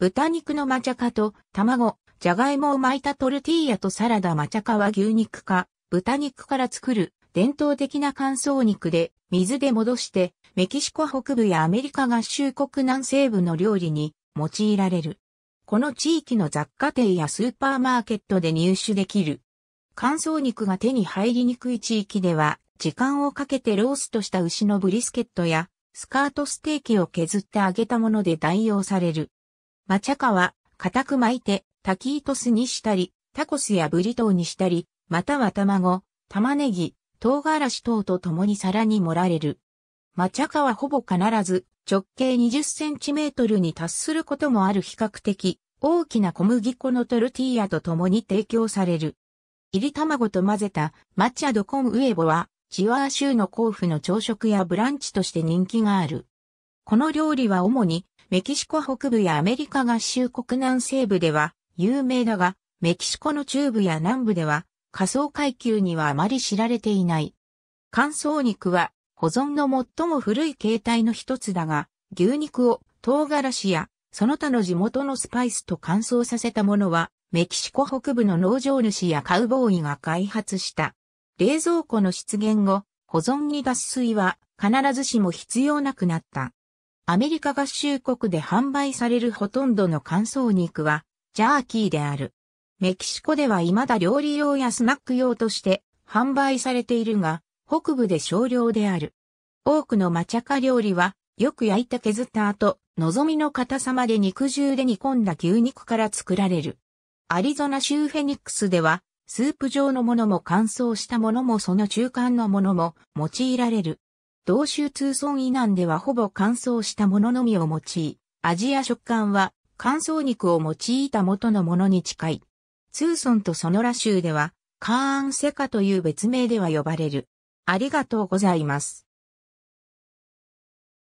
豚肉のマチャカと卵、ジャガイモを巻いたトルティーヤとサラダマチャカは牛肉か豚肉から作る伝統的な乾燥肉で水で戻してメキシコ北部やアメリカ合衆国南西部の料理に用いられる。この地域の雑貨店やスーパーマーケットで入手できる。乾燥肉が手に入りにくい地域では時間をかけてローストした牛のブリスケットやスカートステーキを削って揚げたもので代用される。マチャカは、固く巻いて、タキートスにしたり、タコスやブリトーにしたり、または卵、玉ねぎ、唐辛子等と共に皿に盛られる。マチャカはほぼ必ず直径20センチメートルに達することもある比較的大きな小麦粉のトルティーヤと共に提供される。入り卵と混ぜたマチャドコンウエボはチワー州の甲府の朝食やブランチとして人気がある。この料理は主にメキシコ北部やアメリカ合衆国南西部では有名だが、メキシコの中部や南部では仮想階級にはあまり知られていない。乾燥肉は保存の最も古い形態の一つだが、牛肉を唐辛子やその他の地元のスパイスと乾燥させたものは、メキシコ北部の農場主やカウボーイが開発した。冷蔵庫の出現後、保存に脱水は必ずしも必要なくなった。アメリカ合衆国で販売されるほとんどの乾燥肉は、ジャーキーである。メキシコでは未だ料理用やスナック用として販売されているが、北部で少量である。多くのマチャカ料理は、よく焼いた削った後、望みの硬さまで肉汁で煮込んだ牛肉から作られる。アリゾナ州フェニックスでは、スープ状のものも乾燥したものもその中間のものも用いられる。同州通村以南ではほぼ乾燥したもののみを用い、味や食感は乾燥肉を用いた元のものに近い。通村とソノラ州では、カーンセカという別名では呼ばれる。ありがとうございます。